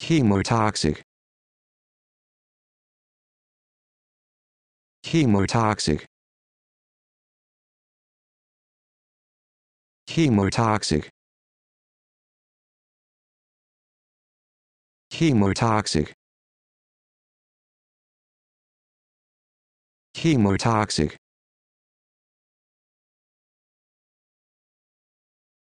Chemotoxic Chemotoxic Chemotoxic Chemotoxic Chemotoxic